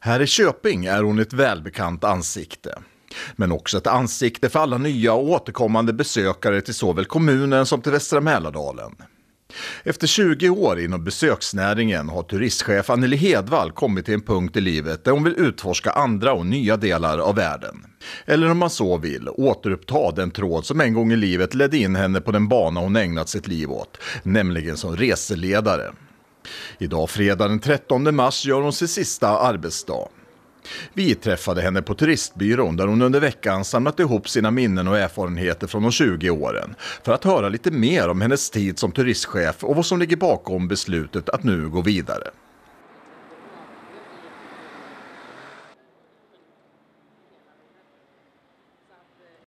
Här i Köping är hon ett välbekant ansikte. Men också ett ansikte för alla nya och återkommande besökare till såväl kommunen som till Västra Mälardalen. Efter 20 år inom besöksnäringen har turistchef Anneli Hedvall kommit till en punkt i livet där hon vill utforska andra och nya delar av världen. Eller om man så vill, återuppta den tråd som en gång i livet ledde in henne på den bana hon ägnat sitt liv åt, nämligen som reseledare. Idag fredag den 13 mars gör hon sin sista arbetsdag. Vi träffade henne på turistbyrån där hon under veckan samlat ihop sina minnen och erfarenheter från de 20 åren för att höra lite mer om hennes tid som turistchef och vad som ligger bakom beslutet att nu gå vidare.